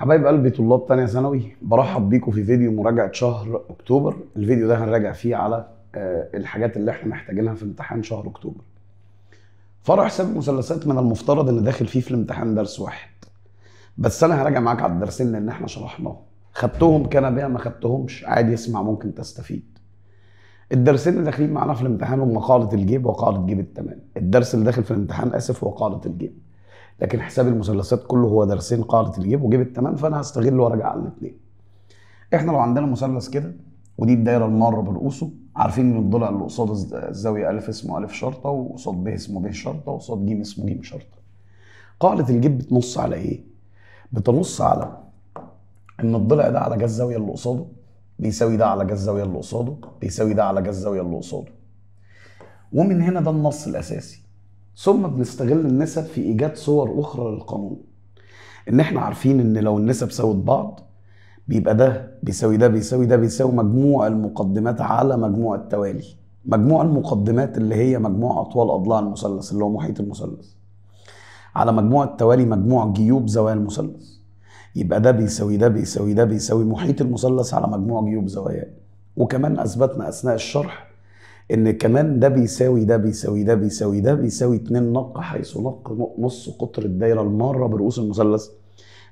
حبايب قلبي طلاب تانية ثانوي برحب بيكم في فيديو مراجعة شهر أكتوبر الفيديو ده هنراجع فيه على آه، الحاجات اللي احنا محتاجينها في امتحان شهر أكتوبر فرع حساب المثلثات من المفترض ان داخل فيه في الامتحان درس واحد بس انا هراجع معاك على الدرسين لان احنا شرحناهم خدتهم كان بيها ما خدتهمش عادي اسمع ممكن تستفيد الدرسين اللي داخلين معانا في الامتحان هم قاعدة الجيب وقاعدة جيب التمام الدرس اللي داخل في الامتحان اسف هو قاعدة الجيب لكن حساب المثلثات كله هو درسين قاعده الجيب وجيب التمام فانا هستغل وارجع على الاثنين احنا لو عندنا مثلث كده ودي الدايره الماره برؤوسه عارفين ان الضلع اللي قصاد الزاويه الف اسمه الف شرطه وقصاد ب اسمه ب شرطه وقصاد ج اسمه ج شرطه قاعده الجيب بتنص على ايه بتنص على ان الضلع ده على جذر الزاويه اللي قصاده بيساوي ده على جذر الزاويه اللي قصاده بيساوي ده على جذر الزاويه اللي قصاده ومن هنا ده النص الاساسي ثم بنستغل النسب في ايجاد صور اخرى للقانون ان احنا عارفين ان لو النسب ساوت بعض بيبقى ده بيساوي ده بيساوي ده بيساوي مجموع المقدمات على مجموع التوالي مجموع المقدمات اللي هي مجموع اطوال اضلاع المثلث اللي هو محيط المثلث على مجموع التوالي مجموع جيوب زوايا المثلث يبقى ده بيساوي ده بيساوي ده بيساوي محيط المثلث على مجموع جيوب زواياه وكمان اثبتنا اثناء الشرح ان كمان ده بيساوي ده بيساوي ده بيساوي ده بيساوي 2 نق حيث نق نص قطر الدايره الماره برؤوس المثلث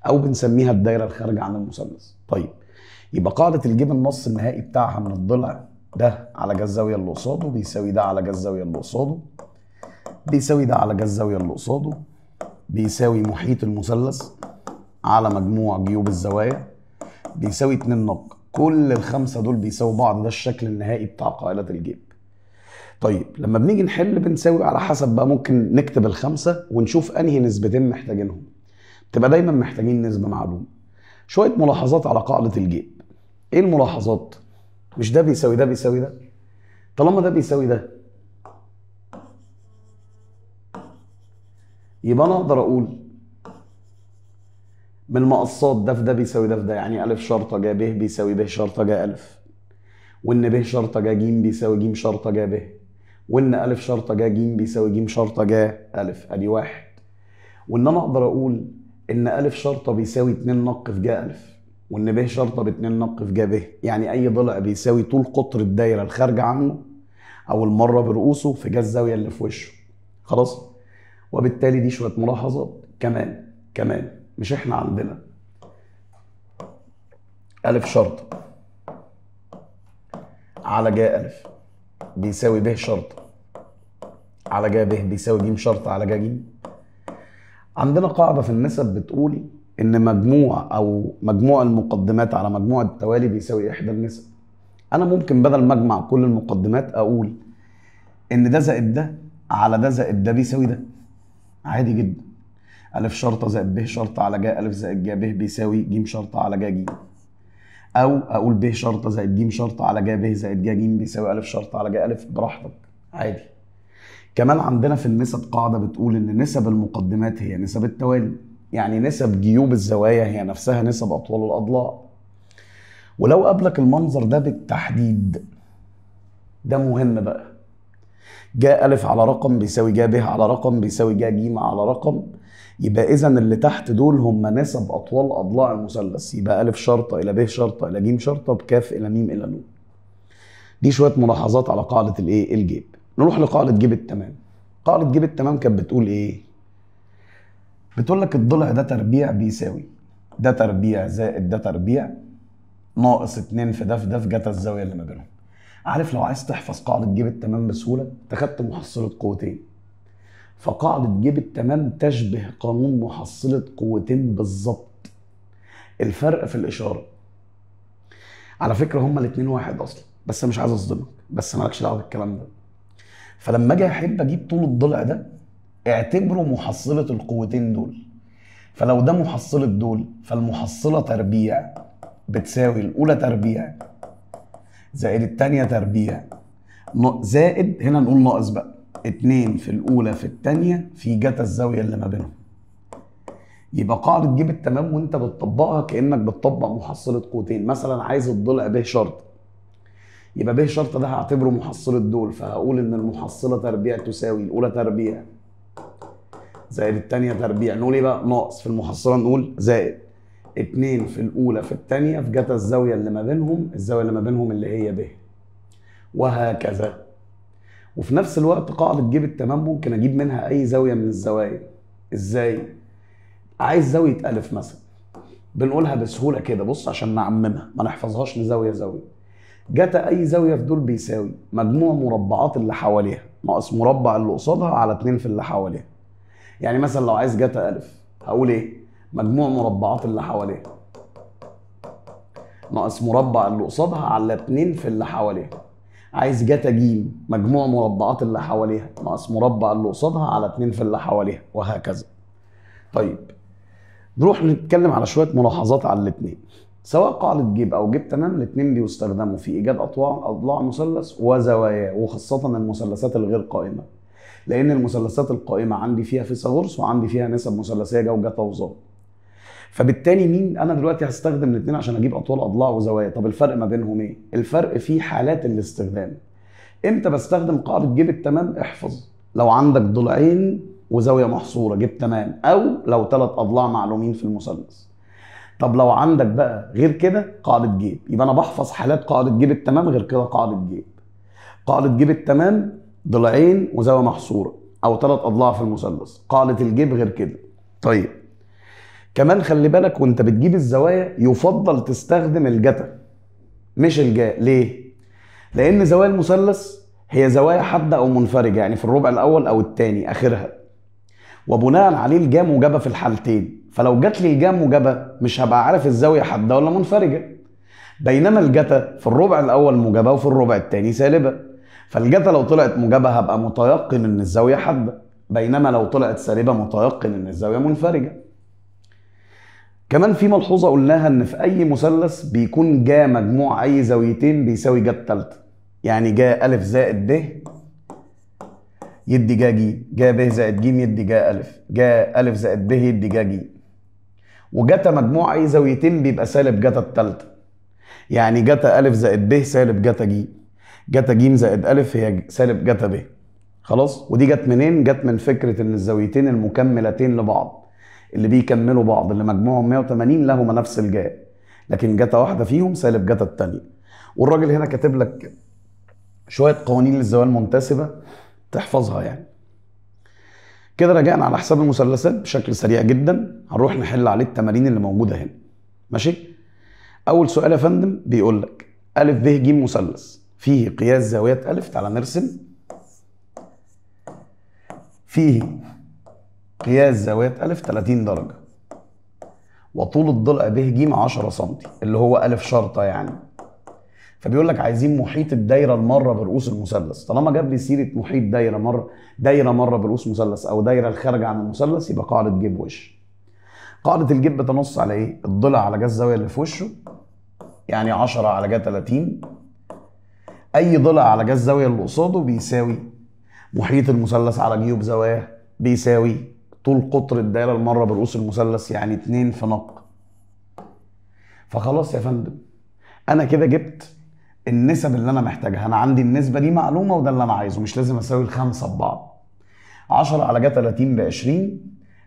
او بنسميها الدايره الخارجه عن المثلث طيب يبقى قاعده الجيب النص النهائي بتاعها من الضلع ده على جذر الزاويه اللي قصاده بيساوي ده على جذر الزاويه اللي قصاده بيساوي ده على جذر الزاويه اللي قصاده بيساوي محيط المثلث على مجموع جيوب الزوايا بيساوي 2 نق كل الخمسه دول بيساوي بعض ده الشكل النهائي بتاع قاعده الجيب طيب لما بنيجي نحل بنساوي على حسب بقى ممكن نكتب الخمسه ونشوف انهي نسبتين محتاجينهم تبقى دايما محتاجين نسبه معلومه شويه ملاحظات على قاعده الجيب ايه الملاحظات مش ده بيساوي ده بيساوي ده طالما ده بيساوي ده يبقى انا اقدر اقول من المقصات ده في ده بيساوي ده في ده يعني الف شرطه جا ب بيساوي ب شرطه جا الف وان ب شرطه جا ج بيساوي ج شرطه جا ب وان ا شرطه جا ج بيساوي ج شرطه جا ا ادي واحد وان انا اقدر اقول ان ا شرطه بيساوي 2 نق في جا ا وان ب شرطه ب 2 نق في جا ب يعني اي ضلع بيساوي طول قطر الدايره الخارجه عنه او المره برؤوسه في جا الزاويه اللي في وشه خلاص وبالتالي دي شويه ملاحظات كمان كمان مش احنا عندنا ا شرطه على جا الف بيساوي ب شرط على جا ب بيساوي ج شرط على جا ج عندنا قاعده في النسب بتقول ان مجموع او مجموع المقدمات على مجموع التوالي بيساوي احدى النسب انا ممكن بدل ما اجمع كل المقدمات اقول ان ده زائد ده على ده زائد ده بيساوي ده عادي جدا ألف شرطة زائد ب شرطة على جا ألف زائد جا ب بيساوي ج شرطة على جا ج او اقول ب شرطه زائد ج شرطه على ج ب زائد ج ج بيساوي ا شرطه على ج ا براحتك عادي كمان عندنا في النسب قاعده بتقول ان نسب المقدمات هي نسب التوالي يعني نسب جيوب الزوايا هي نفسها نسب اطوال الاضلاع ولو قابلك المنظر ده بالتحديد ده مهم بقى جاء ألف على رقم بيساوي جاء ب على رقم بيساوي جاء ج على رقم يبقى اذا اللي تحت دول هم نسب اطوال اضلاع المثلث يبقى الف شرطه الى ب شرطه الى ج شرطه بكاف الى م الى ن دي شويه ملاحظات على قاعده الايه الجيب نروح لقاعده جيب التمام قاعده جيب التمام كانت بتقول ايه بتقول لك الضلع ده تربيع بيساوي ده تربيع زائد ده تربيع ناقص 2 في ده في ده في جتا الزاويه اللي ما بينهم عارف لو عايز تحفظ قاعده جيب التمام بسهوله خدت محصله قوتين فقاعدة جيب التمام تشبه قانون محصلة قوتين بالظبط الفرق في الإشارة على فكرة هما الاتنين واحد أصلا بس مش عايز أصدمك بس مالكش دعوة بالكلام ده فلما أجي أحب أجيب طول الضلع ده اعتبره محصلة القوتين دول فلو ده محصلة دول فالمحصلة تربيع بتساوي الأولى تربيع زائد التانية تربيع زائد هنا نقول ناقص بقى اتنين في الاولى في الثانيه في جتا الزاويه اللي ما بينهم يبقى قاعده جيب التمام وانت بتطبقها كانك بتطبق محصله قوتين مثلا عايز الضلع ب شرط يبقى ب شرط ده هعتبره محصله دول فهقول ان المحصله تربيع تساوي الاولى تربيع زائد الثانيه تربيع نقول ايه بقى ناقص في المحصله نقول زائد اتنين في الاولى في الثانيه في جتا الزاويه اللي ما بينهم الزاويه اللي ما بينهم اللي هي ب وهكذا وفي نفس الوقت قاعدة جيب التمام ممكن اجيب منها اي زاوية من الزوايا ازاي؟ عايز زاوية الف مثلا بنقولها بسهولة كده بص عشان نعممها ما نحفظهاش لزاوية زاوية جت اي زاوية في دول بيساوي مجموع مربعات اللي حواليها ناقص مربع اللي قصادها على اتنين في اللي حواليها يعني مثلا لو عايز جتا الف هقول ايه؟ مجموع مربعات اللي حواليها ناقص مربع اللي قصادها على اتنين في اللي حواليها عايز جتا جيم مجموع مربعات اللي حواليها ناقص مربع اللي قصادها على اتنين في اللي حواليها وهكذا طيب نروح نتكلم على شويه ملاحظات على الاثنين سواء قاعدة جيب أو جيب تمام الاتنين بيستخدموا في إيجاد أطواع أضلاع مثلث وزواياه وخاصة المثلثات الغير قائمة لأن المثلثات القائمة عندي فيها فيثاغورس وعندي فيها نسب مثلثية جوجة وظاب فبالتالي مين انا دلوقتي هستخدم الاثنين عشان اجيب اطوال اضلاع وزوايا طب الفرق ما بينهم ايه الفرق في حالات الاستخدام امتى بستخدم قاعده جيب التمام احفظ لو عندك ضلعين وزاويه محصوره جيب تمام او لو ثلاث اضلاع معلومين في المثلث طب لو عندك بقى غير كده قاعده جيب يبقى انا بحفظ حالات قاعده جيب التمام غير كده قاعده جيب قاعده جيب التمام ضلعين وزاويه محصوره او ثلاث اضلاع في المثلث قاعده الجيب غير كده طيب كمان خلي بالك وانت بتجيب الزوايا يفضل تستخدم الجتا مش الجاء ليه لان زوايا المثلث هي زوايا حاده او منفرجه يعني في الربع الاول او الثاني اخرها وبناء عليه الجا موجبه في الحالتين فلو جات لي الجا موجبه مش هبقى عارف الزاويه حاده ولا منفرجه بينما الجتا في الربع الاول موجبه وفي الربع الثاني سالبه فالجتا لو طلعت موجبه هبقى متيقن ان الزاويه حاده بينما لو طلعت سالبه متيقن ان الزاويه منفرجه كمان في ملحوظة قلناها إن في أي مثلث بيكون جا مجموع أي زاويتين بيساوي جا التالتة يعني جا أ زائد ب يدي جا ج جا ب زائد ج يدي جا أ جا أ زائد ب يدي جا ج وجتا مجموع أي زاويتين بيبقى سالب جتا التالتة يعني جتا أ زائد ب سالب جتا ج جتا ج زائد أ هي سالب جتا ب خلاص ودي جت منين؟ جت من فكرة إن الزاويتين المكملتين لبعض اللي بيكملوا بعض اللي مجموعهم 180 لهما نفس الجاء لكن جتا واحده فيهم سالب جتا الثانيه والراجل هنا كاتب لك شويه قوانين للزوايا المنتسبه تحفظها يعني كده رجعنا على حساب المثلثات بشكل سريع جدا هنروح نحل عليه التمارين اللي موجوده هنا ماشي اول سؤال يا فندم بيقول لك ا ب ج مثلث فيه قياس زاويات ا تعالى نرسم فيه قياس زاوية أ 30 درجة وطول الضلع ب ج 10 سم اللي هو ألف شرطة يعني فبيقول لك عايزين محيط الدايره المره برؤوس المثلث طالما جاب لي سيره محيط دايره مره دايره مره برؤوس مثلث او دايره الخارجه عن المثلث يبقى قاعده جيب وش قاعده الجيب بتنص على ايه الضلع على جهة الزاويه اللي في وشه يعني 10 على جهة 30 اي ضلع على جهة الزاويه اللي قصاده بيساوي محيط المثلث على جيوب زواه بيساوي طول قطر الدايره المره برؤوس المثلث يعني اتنين في نق فخلاص يا فندم انا كده جبت النسب اللي انا محتاجها انا عندي النسبه دي معلومه وده اللي انا عايزه مش لازم اساوي الخمسه ببعض 10 على جت 30 ب 20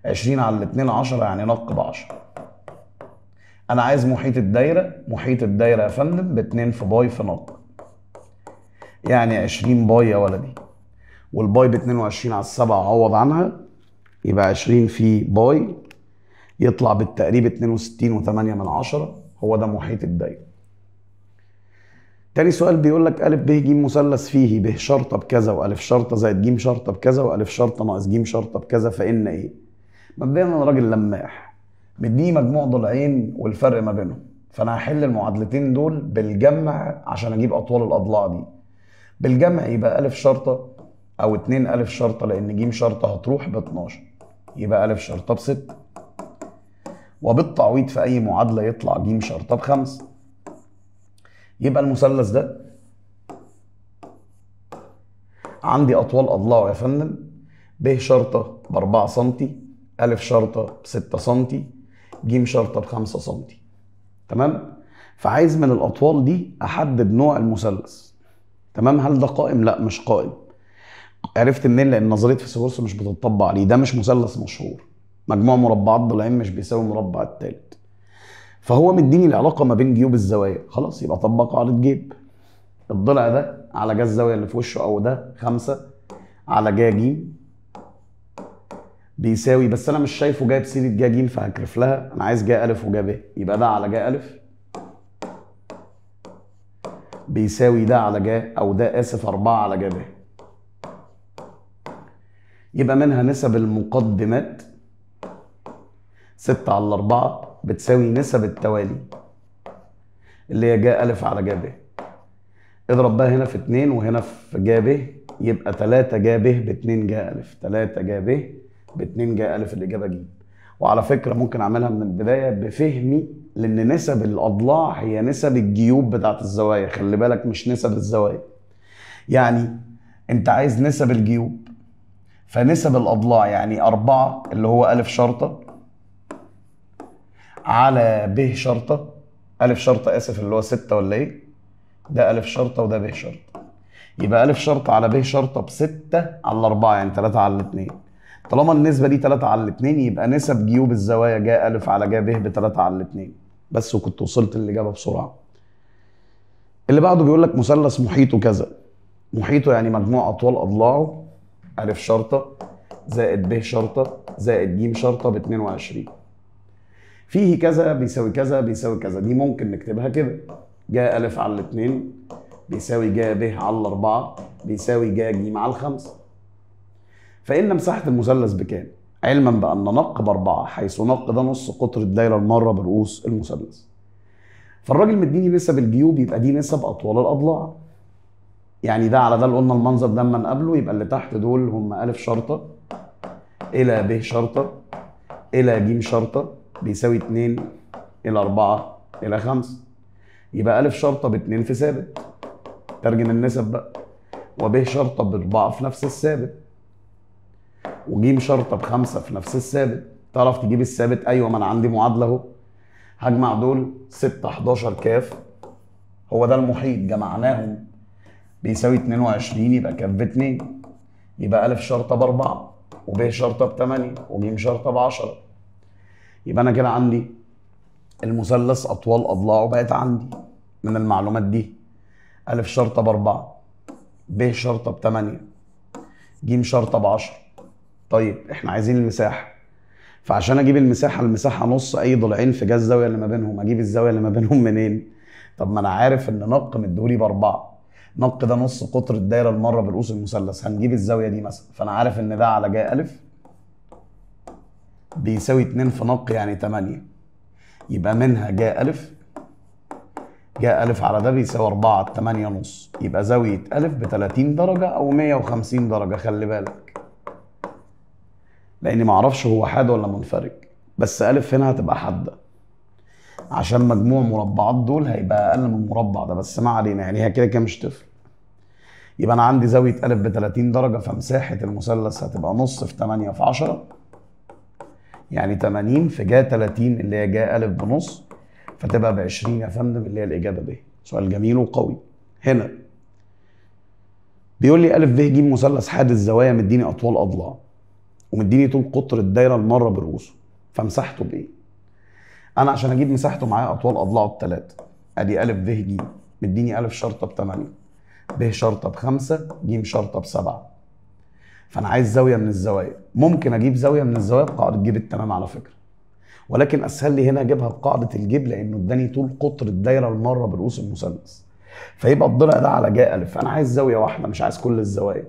20 على 2 10 يعني نق ب 10 انا عايز محيط الدايره محيط الدايره يا فندم ب 2 في باي في نق يعني 20 باي يا ولدي والباي ب 22 على 7 عوض عنها يبقى 20 في باي يطلع بالتقريب 62.8 هو ده محيط الدايره تاني سؤال بيقول لك ألف ب ج مثلث فيه ب شرطة بكذا وألف شرطة زائد ج شرطة بكذا وألف شرطة ناقص ج شرطة بكذا فإن إيه؟ مبدئيا أنا راجل لماح مديني مجموع ضلعين والفرق ما بينهم فأنا هحل المعادلتين دول بالجمع عشان أجيب أطوال الأضلاع دي بالجمع يبقى ألف شرطة أو اتنين ألف شرطة لأن ج شرطة هتروح ب 12 يبقى ألف شرطة بستة وبالتعويض في أي معادلة يطلع ج شرطة بخمسة يبقى المثلث ده عندي أطوال أضلاعه يا فندم ب شرطة ب 4 سم ألف شرطة ب 6 سم ج شرطة ب 5 سم تمام؟ فعايز من الأطوال دي أحدد نوع المثلث تمام هل ده قائم؟ لا مش قائم عرفت منين لان نظريه فيثاغورس مش بتطبق عليه ده مش مثلث مشهور مجموع مربعات ضلعين مش بيساوي مربع التالت فهو مديني العلاقه ما بين جيوب الزوايا خلاص يبقى طبق على الجيب الضلع ده على جا الزاويه اللي في وشه او ده خمسه على جا جيم بيساوي بس انا مش شايفه جايب سيره جا جيم فهكرف لها انا عايز جا الف وجا ب يبقى ده على جا الف بيساوي ده على جا او ده اسف 4 على جا ب يبقى منها نسب المقدمات 6 على 4 بتساوي نسب التوالي اللي هي جا ألف على جا ب اضرب بقى هنا في 2 وهنا في جا ب يبقى 3 جا ب ب 2 جا ألف 3 جا ب ب 2 جا ألف الإجابة ج وعلى فكرة ممكن أعملها من البداية بفهمي لأن نسب الأضلاع هي نسب الجيوب بتاعت الزوايا خلي بالك مش نسب الزوايا يعني أنت عايز نسب الجيوب فنسب الاضلاع يعني أربعة اللي هو ألف شرطة على ب شرطة ألف شرطة آسف اللي هو ستة ولا إيه ده ألف شرطة وده ب شرطة يبقى ألف شرطة على ب شرطة بستة على أربعة يعني تلاتة على الاتنين طالما النسبة دي تلاتة على الاتنين يبقى نسب جيوب الزوايا جا ألف على جا ب بتلاتة على الاتنين بس وكنت وصلت الإجابة بسرعة اللي بعده بيقول لك مثلث محيطه كذا محيطه يعني مجموع أطوال أضلاعه ألف شرطة زائد ب شرطة زائد ج شرطة ب 22 فيه كذا بيساوي كذا بيساوي كذا دي ممكن نكتبها كده جا ألف على الاثنين بيساوي جا ب على الأربعة بيساوي جا ج على الخمسة فإن مساحة المثلث بكام؟ علما بأن نق بأربعة حيث نق ده نص قطر الدايرة المارة برؤوس المثلث فالراجل مديني نسب الجيوب يبقى دي نسب أطوال الأضلاع يعني ده على ده اللي قلنا المنظر ده اما نقابله يبقى اللي تحت دول هم ألف شرطة إلى ب شرطة إلى ج شرطة بيساوي 2 إلى 4 إلى 5 يبقى ألف شرطة ب 2 في ثابت ترجم النسب بقى وب شرطة ب 4 في نفس الثابت ج شرطة ب 5 في نفس الثابت تعرف تجيب الثابت أيوة ما أنا عندي معادلة أهو هجمع دول 6 11 كاف هو ده المحيط جمعناهم بيساوي 22 يبقى كف 2 يبقى ألف شرطة ب 4 وب شرطة ب 8 وج شرطة ب 10 يبقى أنا كده عندي المثلث أطوال أضلاعه بقت عندي من المعلومات دي ألف شرطة ب 4 ب شرطة ب 8 ج شرطة ب 10 طيب احنا عايزين المساحة فعشان اجيب المساحة المساحة نص اي ضلعين في جاز الزاوية اللي ما بينهم اجيب الزاوية اللي ما بينهم منين؟ طب ما انا عارف ان نق مديهولي باربعة نق ده نص قطر الدايره المره بالقوس المثلث هنجيب الزاويه دي مثلا فانا عارف ان ده على جاي الف بيساوي 2 في نق يعني 8 يبقى منها جاء ألف جاء ألف على ده بيساوي 4 على 8 نص يبقى زاوية ألف ب 30 درجة أو 150 درجة خلي بالك لأني ما اعرفش هو حاد ولا منفرج بس ألف هنا هتبقى حادة عشان مجموع مربعات دول هيبقى اقل من المربع ده بس ما علينا يعني هي كده كده مش تفرق يبقى انا عندي زاويه ا ب 30 درجه فمساحه المثلث هتبقى نص في 8 في 10 يعني 80 في جا 30 اللي هي جا ا بنص فتبقى ب 20 يا فندم اللي هي الاجابه ب سؤال جميل وقوي هنا بيقول لي ا ب ج مثلث حاد الزوايا مديني اطوال اضلاع ومديني طول قطر الدايره المره برؤوسه فمساحته بايه؟ انا عشان اجيب مساحته معايا اطوال اضلاعه بثلاثه ادي ا ب ج مديني ا شرطه بثمانيه ب شرطه بخمسه ج شرطه بسبعه فانا عايز زاويه من الزوايا ممكن اجيب زاويه من الزوايا بقاعده جيب التمام على فكره ولكن اسهل لي هنا اجيبها بقاعده الجيب لانه اداني طول قطر الدايره المره برؤوس المثلث فيبقى الضلع ده على جا الف انا عايز زاويه واحده مش عايز كل الزوايا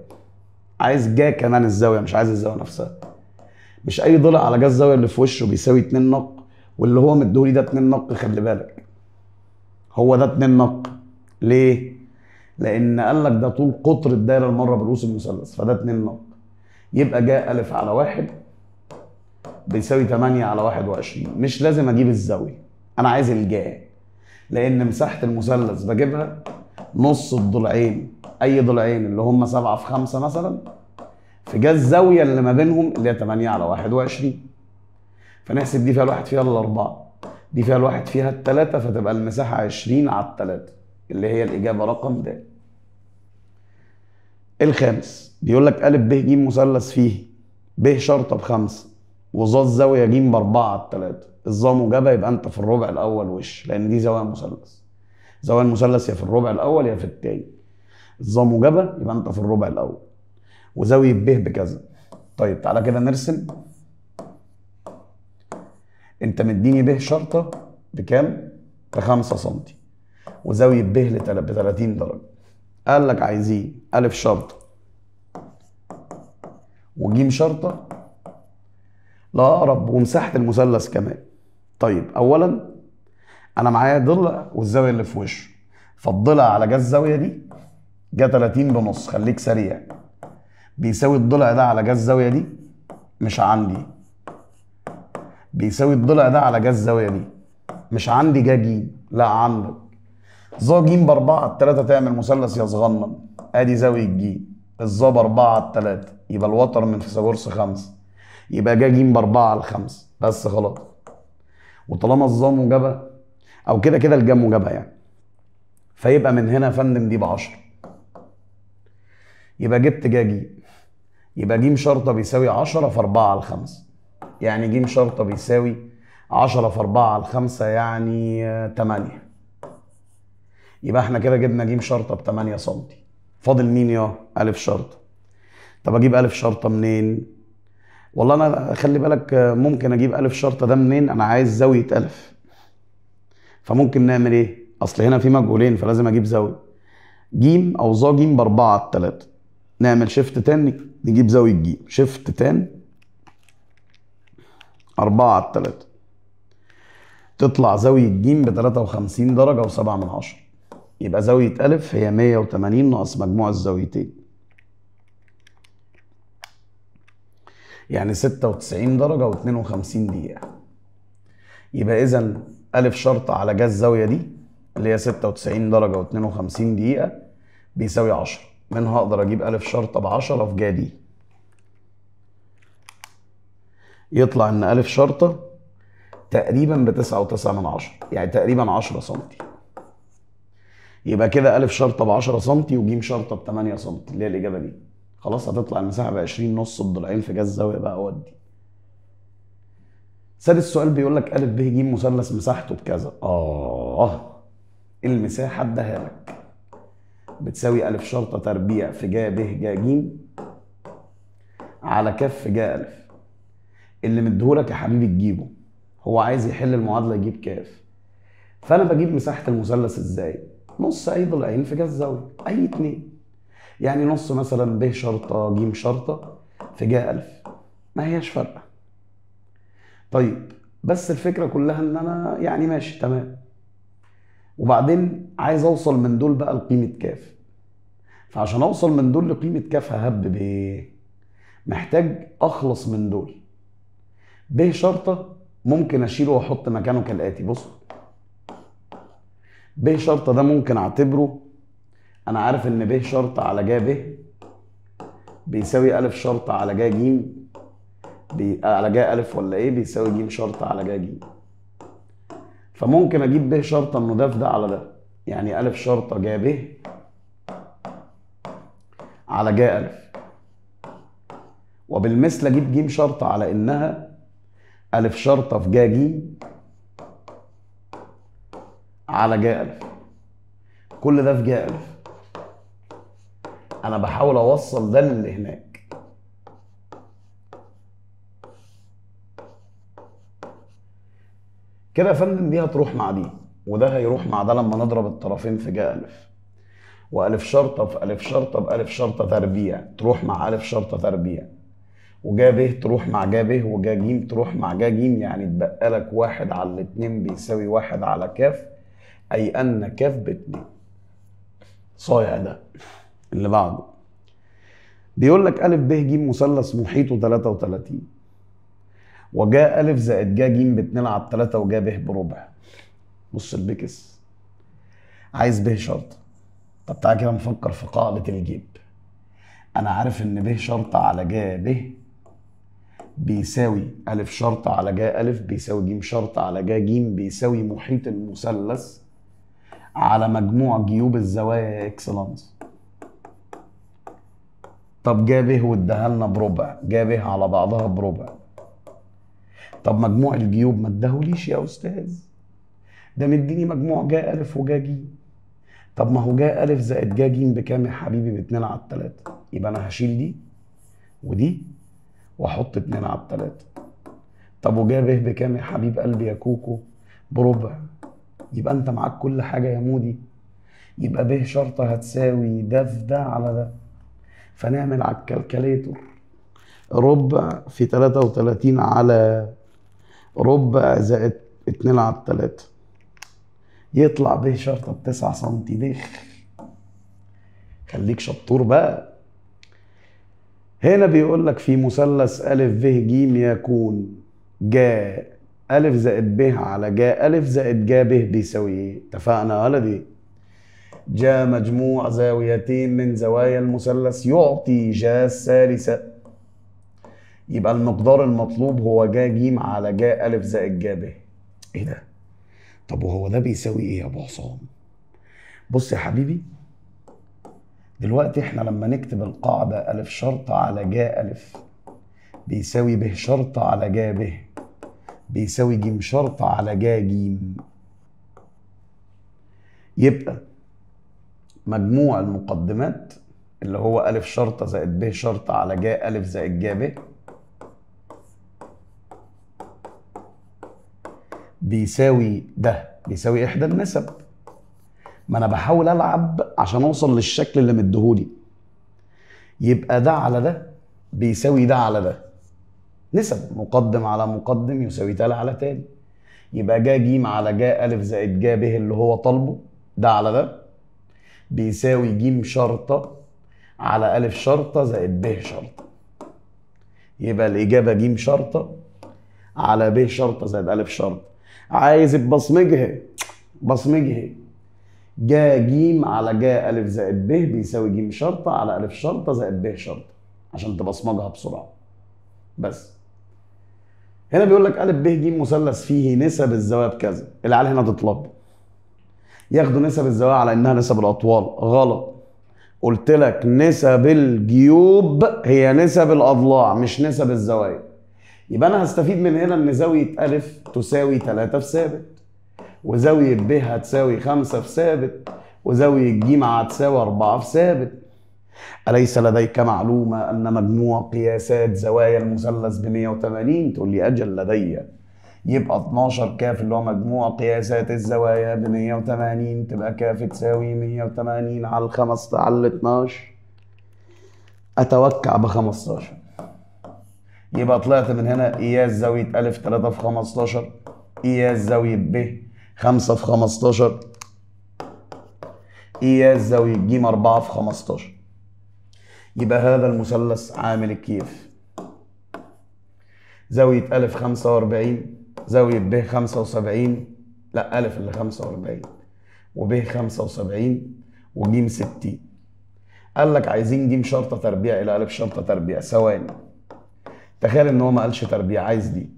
عايز جا كمان الزاويه مش عايز الزاويه نفسها مش اي ضلع على جا الزاويه اللي في وشه بيساوي 2 نق واللي هو مديهولي ده اتنين نق خلي بالك هو ده اتنين نق ليه؟ لأن قال لك ده طول قطر الدايرة المرة برؤوس المثلث فده اتنين نق يبقى جاء ألف على واحد بيساوي 8 على 21 مش لازم أجيب الزاوية أنا عايز الجاء لأن مساحة المثلث بجيبها نص الضلعين أي ضلعين اللي هم 7 في 5 مثلا في جا الزاوية اللي ما بينهم اللي هي 8 على 21 فنحسب دي فيها الواحد فيها الاربعه دي فيها الواحد فيها الثلاثه فتبقى المساحه 20 على الثلاثه اللي هي الاجابه رقم ده الخامس بيقول لك ا ب ج مثلث فيه ب شرطه بخمسه وظا الزاويه ج باربعه على الثلاثه الظا موجبه يبقى انت في الربع الاول وش لان دي زاويه مثلث زاويه المثلث يا في الربع الاول يا في الثاني الظا موجبه يبقى انت في الربع الاول وزاويه ب بكذا طيب تعالى كده نرسم انت مديني به شرطه بكام؟ ب 5 سم وزاويه به ب 30 درجه قال لك عايزين الف شرطه وجيم شرطه لاقرب ومساحه المثلث كمان طيب اولا انا معايا ضلع والزاويه اللي في وشه فالضلع على جا الزاويه دي جا 30 بنص خليك سريع بيساوي الضلع ده على جا الزاويه دي مش عندي بيساوي الضلع ده على جا الزاويه دي مش عندي جا ج لا عندك ظا ج باربعه التلاته تعمل مثلث يصغنن ادي زاويه ج الظا باربعه التلاته يبقى الوتر من فيثاغورس خمسه يبقى جا ج باربعه على الخمسه بس خلاص وطالما الظا موجبه او كده كده الجا موجبه يعني فيبقى من هنا يا فندم دي ب 10 يبقى جبت جا ج يبقى ج شرطه بيساوي 10 في 4 على 5 يعني ج شرطة بيساوي 10 في 4 على 5 يعني 8 آه، يبقى احنا كده جبنا ج شرطة ب 8 سم فاضل مين يا أ شرطة طب أجيب أ شرطة منين؟ والله أنا خلي بالك آه، ممكن أجيب أ شرطة ده منين؟ أنا عايز زاوية أ فممكن نعمل إيه؟ أصل هنا في مجهولين فلازم أجيب زاوية ج أو ظ ج بأربعة على 3 نعمل شيفت تاني نجيب زاوية ج شيفت تاني 4 على 3 تطلع زاوية ج ب 53 درجة و7 من 10 يبقى زاوية أ هي 180 ناقص مجموع الزاويتين يعني 96 درجة و52 دقيقة يبقى إذا أ شرط على جا الزاوية دي اللي هي 96 درجة و52 دقيقة بيساوي 10 منها أقدر أجيب أ شرطة ب 10 في جا دي يطلع ان الف شرطه تقريبا ب 9.9 من عشرة يعني تقريبا 10 سم يبقى كده الف شرطه ب 10 سم وجيم شرطه ب 8 سم اللي هي الاجابه دي خلاص هتطلع المساحه ب 20 نص بضلعين في جاز الزاويه بقى ودي سادس سؤال بيقول لك الف ب ج مثلث مساحته بكذا اه المساحه اداها لك بتساوي الف شرطه تربيع في جا ب جا ج على كف جا الف اللي مديهولك يا حبيبي تجيبه هو عايز يحل المعادله يجيب كاف فانا بجيب مساحه المثلث ازاي نص اي ضلعين في كاف زاويه اي اتنين يعني نص مثلا ب شرطه ج شرطه في ج الف ما هياش فارقه طيب بس الفكره كلها ان انا يعني ماشي تمام وبعدين عايز اوصل من دول بقى لقيمه كاف فعشان اوصل من دول لقيمه كاف ههب بايه محتاج اخلص من دول ب شرطه ممكن اشيله واحط مكانه كالاتي بص ب شرطه ده ممكن اعتبره انا عارف ان ب شرطه على جا ب بيساوي ا شرطه على جا جيم بي... على جا الف ولا ايه بيساوي جيم شرطه على جا جيم فممكن اجيب ب شرطه انه ده في ده على ده يعني ا شرطه جا ب على جا الف وبالمثل اجيب جيم شرطه على انها ألف شرطة في جا جيم على جا ألف كل ده في جا ألف أنا بحاول أوصل ده للي هناك كده يا فندم دي هتروح مع دي وده هيروح مع ده لما نضرب الطرفين في جا ألف وألف شرطة في ألف شرطة بألف شرطة تربيع تروح مع ألف شرطة تربيع وجا ب تروح مع جا ب وجا ج تروح مع جا ج يعني اتبقى لك واحد على الاثنين بيساوي واحد على كاف أي أن كاف باتنين صايع ده اللي بعده بيقول لك ا ب ج مثلث محيطه 33 وجاء ألف زائد جا ج باتنين على 3 وجا ب بربع بص البكس عايز ب شرط طب تعالى كده نفكر في قاعدة الجيب أنا عارف إن ب شرط على جا ب بيساوي ألف شرط على جا ألف بيساوي جيم شرط على جا جيم بيساوي محيط المثلث على مجموع جيوب الزوايا اكسلانس طب ب واداها لنا بربع ب على بعضها بربع طب مجموع الجيوب ما اداهوليش يا استاذ ده مديني مجموع جا الف وجا ج طب ما هو جا الف زائد جا ج بكام يا حبيبي باتنين على التلاته يبقى انا هشيل دي ودي واحط اتنين على التلاته طب وجابه بكام يا حبيب قلبي يا كوكو بربع يبقى انت معاك كل حاجه يا مودي يبقى به شرطه هتساوي ده في ده على ده فنعمل على الكالكليتور ربع في تلاتة وتلاتين على ربع زائد اتنين على التلاتة يطلع به شرطه ب 9 سم دخ خليك شطور بقى هنا بيقول لك في مثلث ألف ب ج يكون جا ألف زائد ب على جا ألف زائد جا ب بيساوي إيه؟ اتفقنا يا ولدي؟ جا مجموع زاويتين من زوايا المثلث يعطي جا الثالثة يبقى المقدار المطلوب هو جا ج على جا ألف زائد جا ب إيه ده؟ طب وهو ده بيساوي إيه يا أبو عصام؟ بص يا حبيبي دلوقتي احنا لما نكتب القاعدة ألف شرطة على جا ألف بيساوي ب شرطة على جا ب بيساوي ج شرطة على جا ج يبقى مجموع المقدمات اللي هو ألف شرطة زائد ب شرطة على جا ألف زائد جا ب بيساوي ده بيساوي إحدى النسب ما انا بحاول العب عشان اوصل للشكل اللي مديهولي يبقى ده على ده بيساوي ده على ده نسب مقدم على مقدم يساوي تالي على تالي يبقى جا ج على جا ألف زائد جا ب اللي هو طالبه ده على ده بيساوي ج شرطة على ألف شرطة زائد ب شرطة يبقى الإجابة ج شرطة على ب شرطة زائد ألف شرطة عايز تبصمجها بصمجها جا ج على جا أ زائد ب بيساوي ج شرطة على أ شرطة زائد ب شرطة عشان تبصمجها بسرعة بس هنا بيقول لك أ ب ج مثلث فيه نسب الزوايا بكذا العيال هنا تطلب ياخدوا نسب الزوايا على انها نسب الاطوال غلط قلت لك نسب الجيوب هي نسب الاضلاع مش نسب الزوايا يبقى انا هستفيد من هنا ان زاويه ا تساوي 3 في ثابت وزاوية ب هتساوي خمسة في ثابت وزاوية ج هتساوي أربعة في ثابت أليس لديك معلومة أن مجموع قياسات زوايا المثلث ب 180 تقول لي أجل لدي يبقى 12 كاف اللي هو مجموع قياسات الزوايا ب 180 تبقى كاف تساوي 180 على 5 على 12 أتوكع ب 15 يبقى طلعت من هنا قياس زاوية أ 3 في 15 قياس زاوية ب 5 في 15 إياس زاوية ج 4 في 15 يبقى هذا المثلث عامل الكيف زاوية أ 45 زاوية ب 75 لا أ اللي 45 وب 75 وج 60 قال لك عايزين ج شرطة تربيع إلى أ شرطة تربيع ثواني تخيل إن هو ما قالش تربيع عايز دي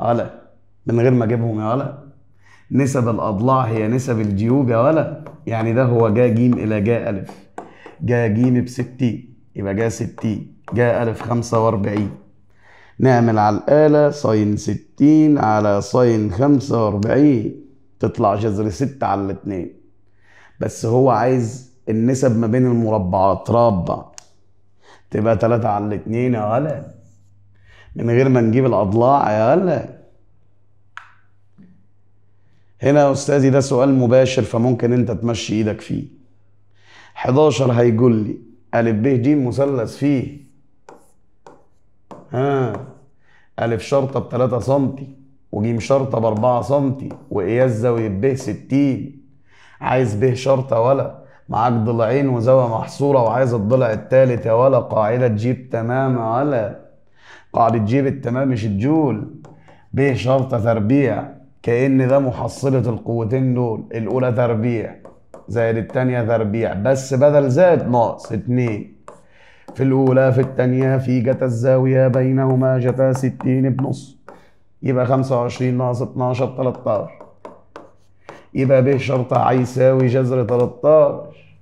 على من غير ما أجيبهم يا على نسب الأضلاع هي نسب الجيوب يا ولد يعني ده هو جا ج إلى جا ألف جا ب بستين يبقى جا ستين جا ألف خمسة وأربعين نعمل على الآلة ساين ستين على ساين خمسة وأربعين تطلع جذر ستة على الاتنين بس هو عايز النسب ما بين المربعات ربع تبقى تلاتة على الاتنين يا ولد من غير ما نجيب الأضلاع يا ولد هنا يا أستاذي ده سؤال مباشر فممكن أنت تمشي إيدك فيه 11 هيقول لي ألف ب ج مثلث فيه ها ألف شرطة ب 3 سم وج شرطة ب 4 سم وقياس زاوية ب 60 عايز ب شرطة ولا معاك ضلعين وزاوية محصورة وعايز الضلع الثالث يا ولا قاعدة جيب تمام ولا قاعدة جيب التمام مش الجول ب شرطة تربيع كأن ده محصلة القوتين دول الأولى تربيع زائد التانية تربيع بس بدل زائد ناقص اتنين في الأولى في التانية في جتا الزاوية بينهما جتا ستين بنص يبقى خمسة وعشرين ناقص اتناشر تلاتاشر يبقى ب شرط يساوي جذر تلاتاشر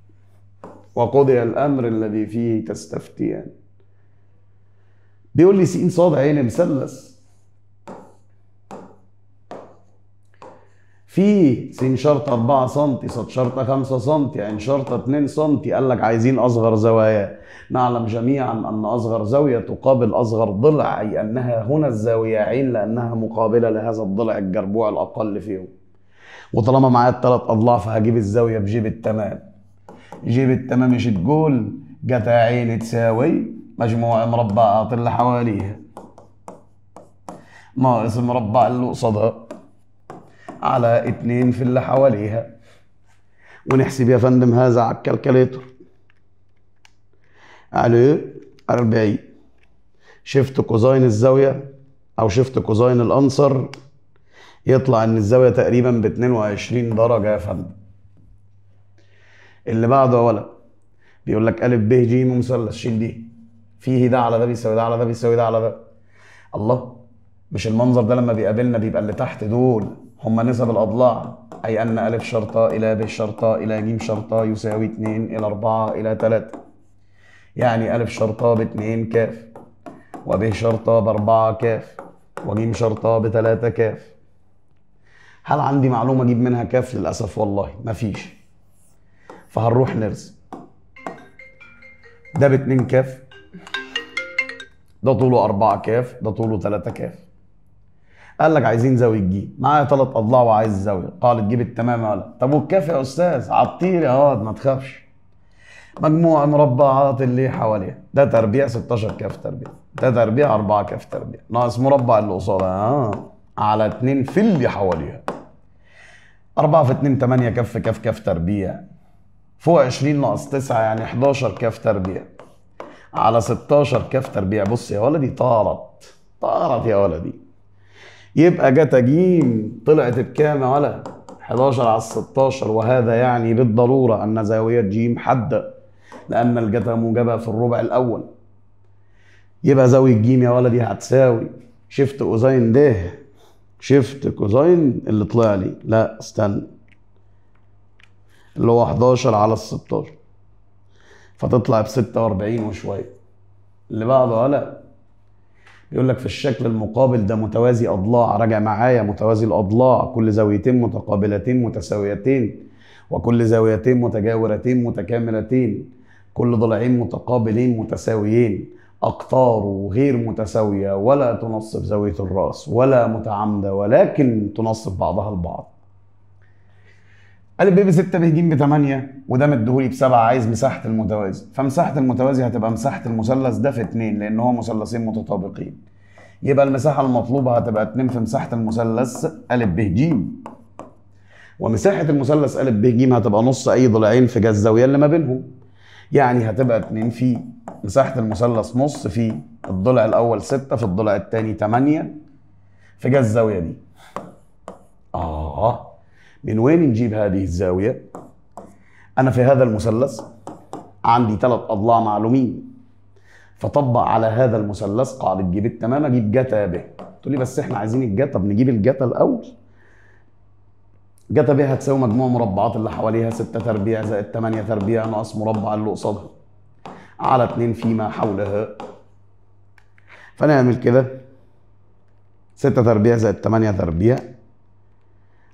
وقضي الأمر الذي فيه تستفتيان بيقول لي س صاد عين مثلث في س شرطه 4 سم س شرطه 5 سم عين شرطه 2 سم قال لك عايزين اصغر زوايا نعلم جميعا ان اصغر زاويه تقابل اصغر ضلع اي انها هنا الزاوية عين لانها مقابله لهذا الضلع الجربوع الاقل فيهم وطالما معايا الثلاث اضلاع فهجيب الزاويه بجيب التمام جيب التمام مش الجول جتا عين تساوي مجموع مربعات اللي حواليها ناقص المربع اللي قصادها على اتنين في اللي حواليها ونحسب يا فندم هذا على الكالكليتر الو 40 شفت كوزاين الزاوية أو شفت كوزاين الأنصر يطلع إن الزاوية تقريبا ب 22 درجة يا فندم اللي بعده يا ولد بيقول لك ألف ب ج مثلث شيل دي فيه ده على ده بيساوي ده على ده بيساوي ده على ده الله مش المنظر ده لما بيقابلنا بيبقى اللي تحت دول هما نسب الأضلاع أي أن ألف شرطة إلى ب شرطة إلى ج شرطة يساوي 2 إلى 4 إلى 3 يعني ألف شرطة باتنين كاف وب شرطة بأربعة كاف ج شرطة بتلاتة كاف هل عندي معلومة أجيب منها كاف للأسف والله مفيش فهنروح نرسم ده باتنين كاف ده طوله أربعة كاف ده طوله تلاتة كاف قال لك عايزين زاويه جي معايا ثلاث اضلاع وعايز زاويه قال تجيب التمام ولا طب والكافي يا استاذ على الطير اهو ما تخافش مجموع مربعات اللي حواليها ده تربيع 16 كاف تربيع ده تربيع 4 كاف تربيع ناقص مربع اللي قصادها اه على 2 في اللي حواليها 4 في 2 8 كف كف كف تربيع فوق 20 ناقص 9 يعني 11 كف تربيع على 16 كف تربيع بص يا ولدي طارت طارت يا ولدي يبقى جتا جيم طلعت بكام يا ولا 11 على 16 وهذا يعني بالضرورة أن زاوية جيم حادة لأن الجتا موجبة في الربع الأول يبقى زاوية جيم يا ولدي هتساوي شفت كوزين ده شفت كوزين اللي طلع لي لا استنى اللي هو 11 على ال 16 فتطلع ب 46 وشوية اللي بعده ولا يقول لك في الشكل المقابل ده متوازي اضلاع راجع معايا متوازي الاضلاع كل زاويتين متقابلتين متساويتين وكل زاويتين متجاورتين متكاملتين كل ضلعين متقابلين متساويين أقطاره غير متساوية ولا تنصف زاوية الرأس ولا متعامدة ولكن تنصف بعضها البعض الف ب 6 ب ج ب 8 وده مديهولي ب 7 عايز مساحه المتوازي فمساحه المتوازي هتبقى مساحه المثلث ده في 2 لان هو مثلثين متطابقين يبقى المساحه المطلوبه هتبقى 2 في مساحه المثلث ا ب ج ومساحه المثلث ا ب ج هتبقى نص اي ضلعين في جذر الزاويه اللي ما بينهم يعني هتبقى 2 في مساحه المثلث نص في الضلع الاول 6 في الضلع الثاني 8 في جذر الزاويه دي اه من وين نجيب هذه الزاوية؟ أنا في هذا المثلث عندي ثلاث أضلاع معلومين فطبق على هذا المثلث قاعدة جيب التمام أجيب جتا به تقول لي بس إحنا عايزين الجتا بنجيب الجتا الأول جتا به هتساوي مجموع مربعات اللي حواليها 6 تربيع زائد 8 تربيع ناقص مربع اللي قصادها على 2 فيما حولها فنعمل كده 6 تربيع زائد 8 تربيع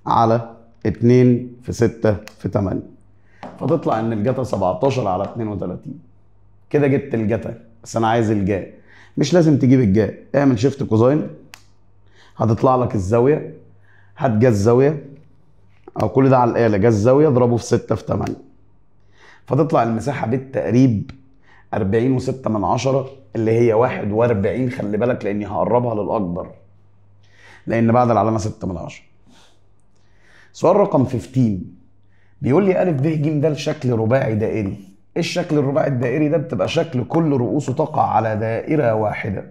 على 2 في 6 في 8 فتطلع ان الجتا 17 على 32 كده جبت الجتا بس انا عايز الجا مش لازم تجيب الجا اعمل شيفت كوزاين هتطلع لك الزاويه هات جا الزاويه او كل ده على الاله جا الزاويه اضربه في 6 في 8 فتطلع المساحه بالتقريب 40 و6 من 10 اللي هي 41 خلي بالك لاني هقربها للاكبر لان بعد العلامه 6 من 10 سؤال رقم 15 بيقول لي ا ب ج ده الشكل رباعي دائري ايه الشكل الرباعي الدائري ده بتبقى شكل كل رؤوسه تقع على دائرة واحدة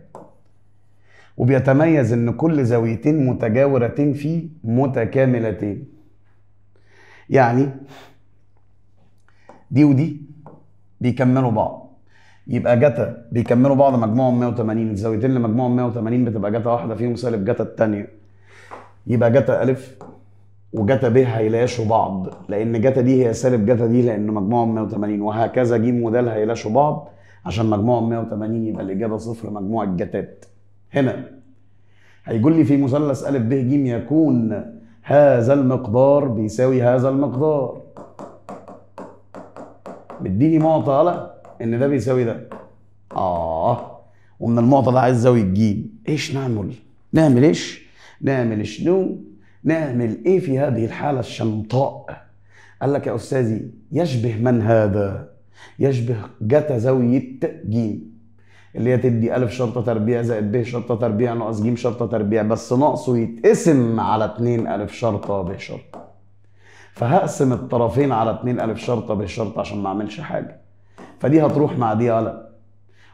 وبيتميز ان كل زاويتين متجاورتين فيه متكاملتين يعني دي ودي بيكملوا بعض يبقى جتا بيكملوا بعض مجموعهم 180 الزاويتين اللي مجموعهم 180 بتبقى جتا واحده فيهم سالب جتا الثانيه يبقى جتا ا وجتا ب هيلاشوا بعض لان جتا دي هي سالب جتا دي لان مجموعهم 180 وهكذا ج ودال هيلاشوا بعض عشان مجموعهم 180 يبقى الاجابه صفر مجموع الجتات هنا هيقول لي في مثلث ا ب ج يكون هذا المقدار بيساوي هذا المقدار مديني معطى على ان ده بيساوي ده اه ومن المعطى ده عايز زاويه الجيم ايش نعمل نعمل ايش نعمل شنو نعمل ايه في هذه الحاله الشمطاء قال لك يا استاذي يشبه من هذا يشبه جتا زاويه جيم اللي هي تدي ألف شرطة تربيع زائد ب شرطة تربيع ناقص ج شرطة تربيع بس ناقصه يتقسم على اتنين ألف شرطة ب شرطة فهقسم الطرفين على اتنين ألف شرطة ب شرطة عشان ما أعملش حاجة فدي هتروح مع دي على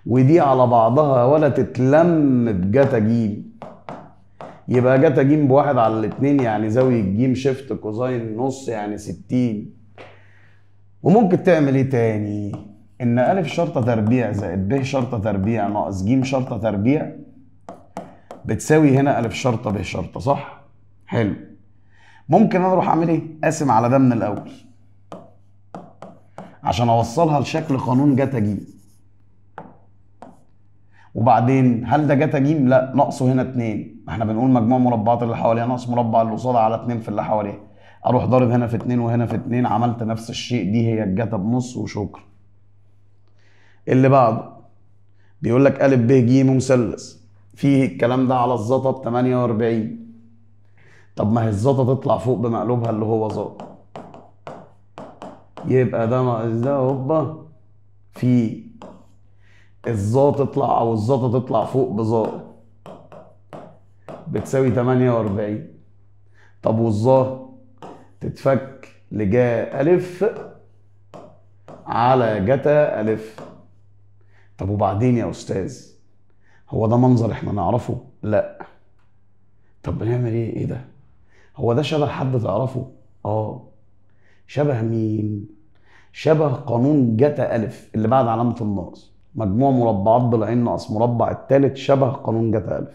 ودي على بعضها ولا تتلم بجتا جيم يبقى جتا ج بواحد على الاثنين يعني زاوية ج شيفت كوزاين نص يعني ستين وممكن تعمل ايه تاني؟ ان أ شرطة تربيع زائد ب شرطة تربيع ناقص ج شرطة تربيع بتساوي هنا أ شرطة ب شرطة صح؟ حلو ممكن انا اروح اعمل ايه؟ قاسم على ده من الاول عشان اوصلها لشكل قانون جتا ج وبعدين هل ده جتا جيم؟ لا ناقصه هنا اتنين، احنا بنقول مجموع مربعات اللي حواليها ناقص مربع اللي قصادها على اتنين في اللي حواليها اروح ضارب هنا في اتنين وهنا في اتنين عملت نفس الشيء دي هي الجتا بنص وشكرا اللي بعده بيقول لك ا ب ج مثلث فيه الكلام ده على الزطا ب 48 طب ما هي الزطا تطلع فوق بمقلوبها اللي هو ظا يبقى ده ناقص ده هوبا في الظا تطلع او الظا تطلع فوق بظا بتساوي 48 طب والظا تتفك لجا الف على جتا الف طب وبعدين يا استاذ هو ده منظر احنا نعرفه لا طب بنعمل ايه ايه ده هو ده شبه حد تعرفه اه شبه مين شبه قانون جتا الف اللي بعد علامه الناقص مجموع مربعات ضلعين ناقص مربع التالت شبه قانون جتا ألف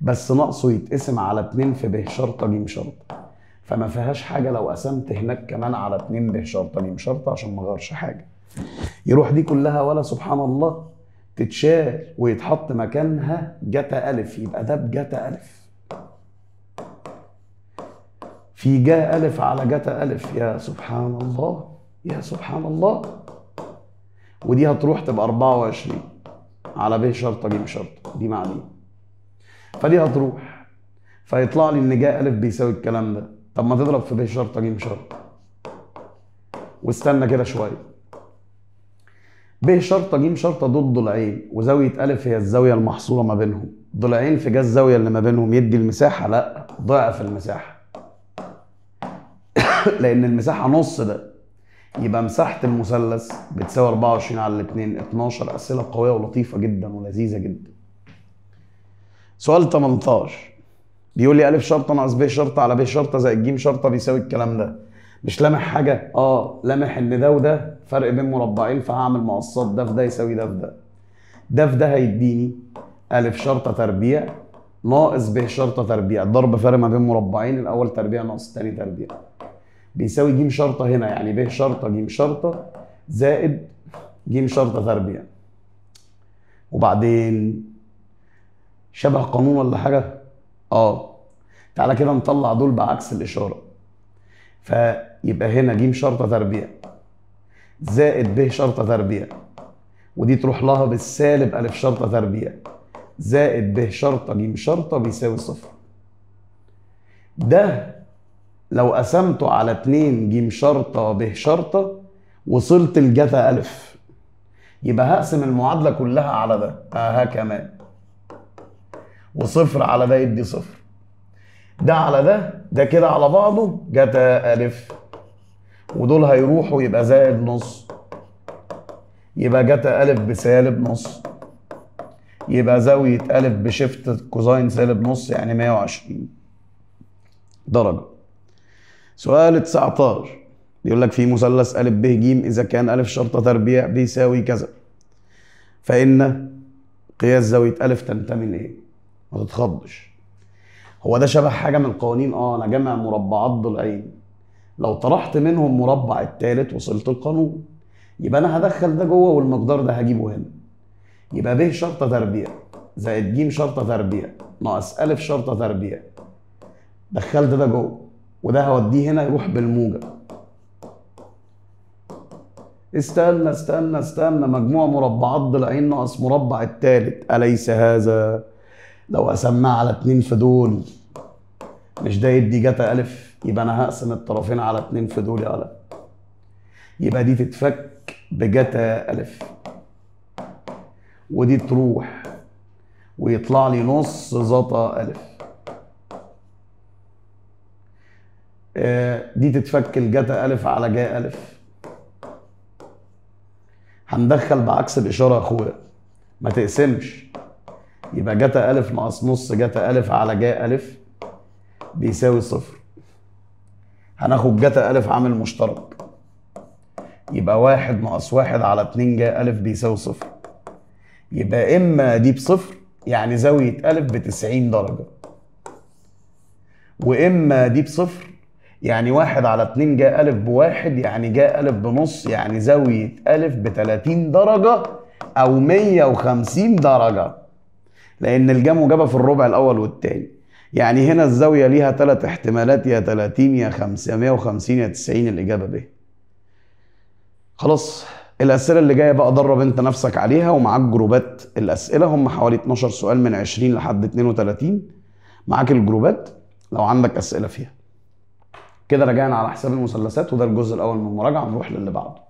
بس ناقصه يتقسم على 2 في ب شرطة ج شرطة فما فيهاش حاجة لو قسمت هناك كمان على 2 ب شرطة ج شرطة عشان ما غيرش حاجة يروح دي كلها ولا سبحان الله تتشال ويتحط مكانها جتا ألف يبقى ده بجتا ألف في جا ألف على جتا ألف يا سبحان الله يا سبحان الله ودي هتروح تبقى 24 على ب شرطه ج شرطه دي مع دي فدي هتروح فيطلع لي ان جا ا بيساوي الكلام ده طب ما تضرب في ب شرطه ج شرطه واستنى كده شويه ب شرطه ج شرطه ضد ضلعين وزاويه ا هي الزاويه المحصوره ما بينهم ضلعين في جا الزاويه اللي ما بينهم يدي المساحه لا ضعف المساحه لان المساحه نص ده يبقى مساحه المثلث بتساوي 24 على 2 12 اسئله قويه ولطيفه جدا ولذيذه جدا سؤال 18 بيقول لي ا شرطه ناقص ب شرطه على ب شرطه زائد ج شرطه بيساوي الكلام ده مش لامح حاجه اه لامح ان ده وده فرق بين مربعين فهعمل مقصات ده في ده يساوي ده في ده ده في ده هيديني ا شرطه تربيع ناقص ب شرطه تربيع ضرب فرق ما بين مربعين الاول تربيع ناقص الثاني تربيع بيساوي ج شرطه هنا يعني ب شرطه ج شرطه زائد ج شرطه فردي وبعدين شبه قانون ولا حاجه؟ اه تعالى كده نطلع دول بعكس الاشاره فيبقى هنا ج شرطه تربيع زائد ب شرطه تربيع ودي تروح لها بالسالب ا شرطة تربيع زائد ب شرطة ج شرطة بيساوي صفر ده لو قسمته على اتنين جيم شرطة ب شرطة وصلت لجتا ألف يبقى هقسم المعادلة كلها على ده آه كمان وصفر على ده يدي صفر ده على ده ده كده على بعضه جتا ألف ودول هيروحوا يبقى زائد نص يبقى جتا ألف بسالب نص يبقى زاوية ألف بشفت كوزين سالب نص يعني 120 درجة سؤال 19 بيقول لك في مثلث أ ب ج إذا كان أ شرطة تربيع بيساوي كذا فإن قياس زاوية أ تنتمي لإيه؟ ما تتخضش هو ده شبه حاجة من القوانين اه أنا جمع مربعات ضلعين لو طرحت منهم مربع التالت وصلت القانون يبقى أنا هدخل ده جوه والمقدار ده هجيبه هنا يبقى ب شرطة تربيع زائد ج شرطة تربيع ناقص أ شرطة تربيع دخلت ده جوه وده هوديه هنا يروح بالموجب استنى استنى استنى مجموع مربعات ضلعين ناقص مربع التالت أليس هذا لو قسمناه على اتنين في دول مش ده يدي جتا ألف يبقى أنا هقسم الطرفين على اتنين في دول يا يبقى دي تتفك بجتا ألف ودي تروح ويطلع لي نص زطا ألف آه، دي تتفك جتا ألف على جاء ألف هندخل بعكس الإشارة يا أخويا ما تقسمش يبقى جتا ألف ناقص نص جتا ألف على جاء ألف بيساوي صفر هناخد جتا ألف عامل مشترك يبقى واحد ناقص واحد على اتنين جاء ألف بيساوي صفر يبقى إما دي بصفر يعني زاوية ألف بتسعين درجة وإما دي بصفر يعني واحد على اتنين جاء ألف بواحد يعني جاء ألف بنص يعني زاوية ألف بتلاتين درجة أو مية وخمسين درجة لأن الجام وجابة في الربع الأول والتاني يعني هنا الزاوية ليها تلات احتمالات يا 30 يا 150 يا 90 الإجابة ب خلاص الأسئلة اللي جاية بقى درب أنت نفسك عليها ومعاك جروبات الأسئلة هم حوالي 12 سؤال من 20 لحد 32 معاك الجروبات لو عندك أسئلة فيها كده رجعنا على حساب المثلثات وده الجزء الاول من المراجعه نروح للي بعده